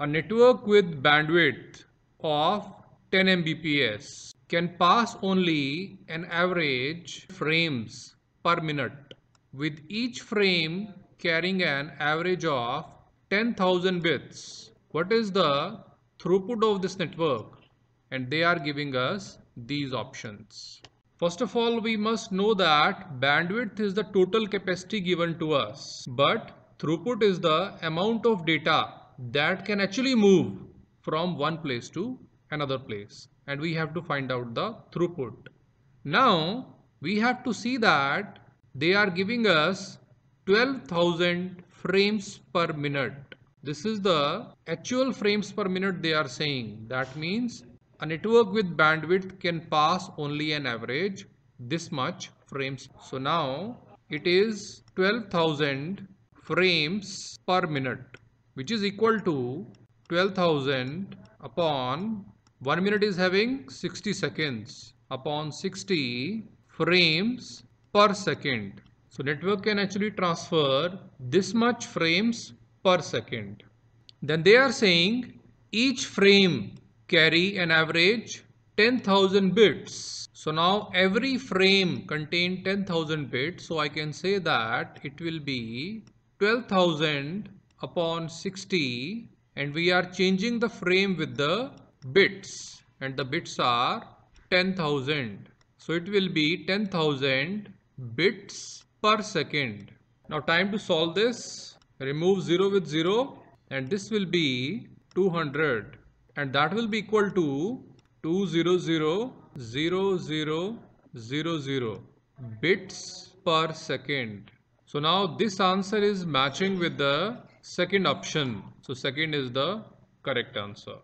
A network with bandwidth of 10 Mbps can pass only an average frames per minute with each frame carrying an average of 10,000 bits. What is the throughput of this network? And they are giving us these options. First of all, we must know that bandwidth is the total capacity given to us, but throughput is the amount of data that can actually move from one place to another place and we have to find out the throughput. Now we have to see that they are giving us 12,000 frames per minute. This is the actual frames per minute they are saying. That means a network with bandwidth can pass only an average this much frames. So now it is 12,000 frames per minute which is equal to 12,000 upon 1 minute is having 60 seconds upon 60 frames per second. So network can actually transfer this much frames per second. Then they are saying each frame carry an average 10,000 bits. So now every frame contain 10,000 bits. So I can say that it will be 12,000 upon 60 and we are changing the frame with the bits and the bits are 10,000. So it will be 10,000 bits per second. Now time to solve this. Remove 0 with 0 and this will be 200 and that will be equal to 200,000 bits per second. So now this answer is matching with the second option so second is the correct answer